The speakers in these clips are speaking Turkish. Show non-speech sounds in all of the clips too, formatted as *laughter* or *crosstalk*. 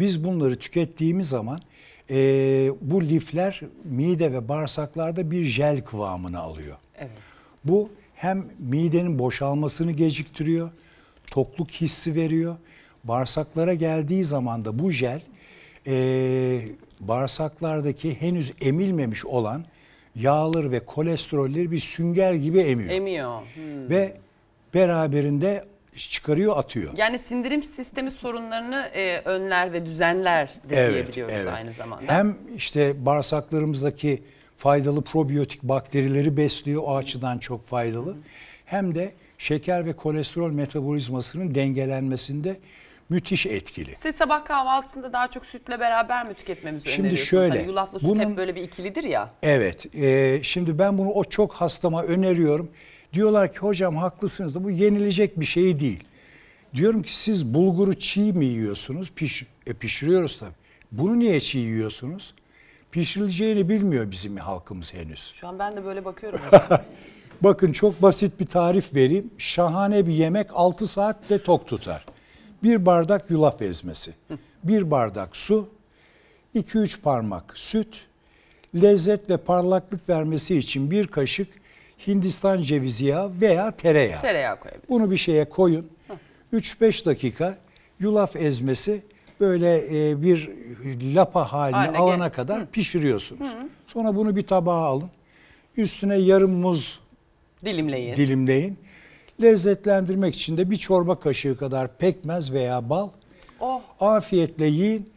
Biz bunları tükettiğimiz zaman e, bu lifler mide ve bağırsaklarda bir jel kıvamını alıyor. Evet. Bu hem midenin boşalmasını geciktiriyor, tokluk hissi veriyor. Bağırsaklara geldiği zaman da bu jel e, bağırsaklardaki henüz emilmemiş olan yağları ve kolesterolleri bir sünger gibi emiyor. Emiyor. Hmm. Ve beraberinde çıkarıyor atıyor. Yani sindirim sistemi sorunlarını e, önler ve düzenler de evet, diyebiliyoruz evet. aynı zamanda. Hem işte bağırsaklarımızdaki faydalı probiyotik bakterileri besliyor o açıdan çok faydalı. Hem de şeker ve kolesterol metabolizmasının dengelenmesinde müthiş etkili. Siz sabah kahvaltısında daha çok sütle beraber mi tüketmemizi şimdi öneriyorsunuz? Şöyle, hani yulaflı süt bunun, hep böyle bir ikilidir ya. Evet. E, şimdi ben bunu o çok hastama öneriyorum. Diyorlar ki hocam haklısınız da bu yenilecek bir şey değil. Diyorum ki siz bulguru çiğ mi yiyorsunuz? Piş, e, pişiriyoruz tabii. Bunu niye çiğ yiyorsunuz? Pişirileceğini bilmiyor bizim halkımız henüz. Şu an ben de böyle bakıyorum. *laughs* Bakın çok basit bir tarif vereyim. Şahane bir yemek 6 saat de tok tutar. Bir bardak yulaf ezmesi, bir bardak su, 2-3 parmak süt, lezzet ve parlaklık vermesi için bir kaşık Hindistan cevizi yağı veya tereyağı. Tereyağı koyabilirsiniz. Bunu bir şeye koyun. 3-5 dakika yulaf ezmesi böyle e, bir lapa haline Aynen. alana kadar Hı. pişiriyorsunuz. Hı. Sonra bunu bir tabağa alın. Üstüne yarım muz dilimleyin. dilimleyin. Lezzetlendirmek için de bir çorba kaşığı kadar pekmez veya bal. Oh. Afiyetle yiyin.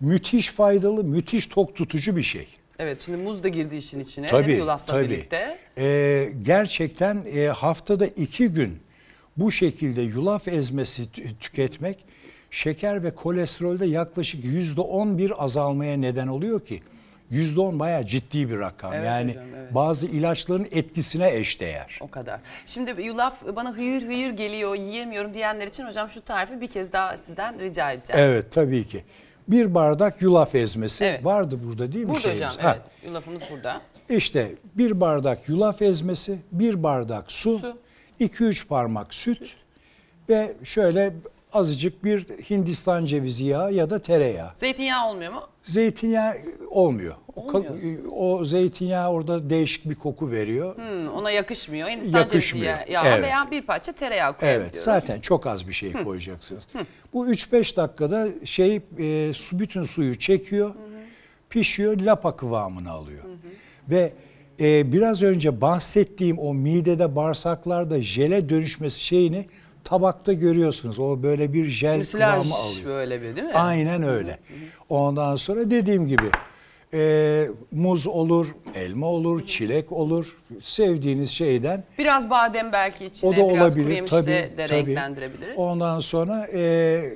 Müthiş faydalı, müthiş tok tutucu bir şey. Evet şimdi muz da girdi işin içine. Tabii değil mi, tabii. Birlikte. Ee, gerçekten e, haftada iki gün bu şekilde yulaf ezmesi tüketmek şeker ve kolesterolde yaklaşık yüzde on bir azalmaya neden oluyor ki. Yüzde on baya ciddi bir rakam. Evet yani hocam, evet. bazı ilaçların etkisine eşdeğer. O kadar. Şimdi yulaf bana hıyır hıyır geliyor yiyemiyorum diyenler için hocam şu tarifi bir kez daha sizden rica edeceğim. Evet tabii ki bir bardak yulaf ezmesi Evet. vardı burada değil mi? Burada şeyimiz? hocam Ha, evet. Yulafımız burada. İşte bir bardak yulaf ezmesi, bir bardak su, Su. 2-3 parmak süt, ve şöyle azıcık bir Hindistan cevizi yağı ya da tereyağı. Zeytinyağı olmuyor mu? Zeytinyağı olmuyor. olmuyor. O zeytinyağı orada değişik bir koku veriyor. Hmm, ona yakışmıyor. Hindistan yakışmıyor. cevizi yağı evet. veya bir parça tereyağı koyabiliyoruz. Evet zaten çok az bir şey koyacaksınız. Hı. Bu 3-5 dakikada şey e, su bütün suyu çekiyor. Pişiyor lapa kıvamını alıyor. Ve e, biraz önce bahsettiğim o midede bağırsaklarda jele dönüşmesi şeyini tabakta görüyorsunuz. O böyle bir jel Müsilaj kıvamı alıyor. böyle bir değil mi? Aynen öyle. Ondan sonra dediğim gibi e, muz olur, elma olur, çilek olur. Sevdiğiniz şeyden. Biraz badem belki içine, o da biraz olabilir. kuru yemiş tabii, de, de tabii. renklendirebiliriz. Ondan sonra e,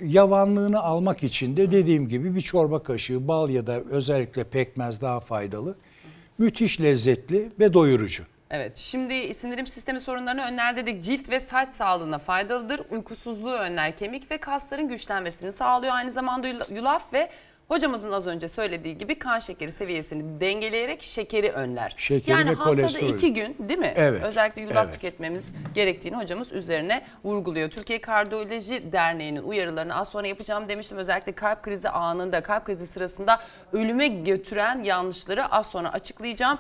yavanlığını almak için de dediğim gibi bir çorba kaşığı bal ya da özellikle pekmez daha faydalı. Müthiş lezzetli ve doyurucu. Evet şimdi sindirim sistemi sorunlarını önler dedik. Cilt ve saç sağlığına faydalıdır. Uykusuzluğu önler, kemik ve kasların güçlenmesini sağlıyor. Aynı zamanda yulaf ve hocamızın az önce söylediği gibi kan şekeri seviyesini dengeleyerek şekeri önler. Şekeri yani haftada kolesterol. iki gün değil mi? Evet. Özellikle yulaf evet. tüketmemiz gerektiğini hocamız üzerine vurguluyor. Türkiye Kardiyoloji Derneği'nin uyarılarını az sonra yapacağım demiştim. Özellikle kalp krizi anında, kalp krizi sırasında ölüme götüren yanlışları az sonra açıklayacağım.